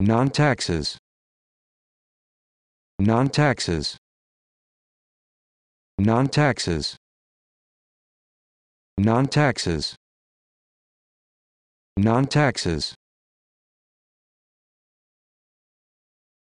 non-taxes non-taxes non-taxes non-taxes non-taxes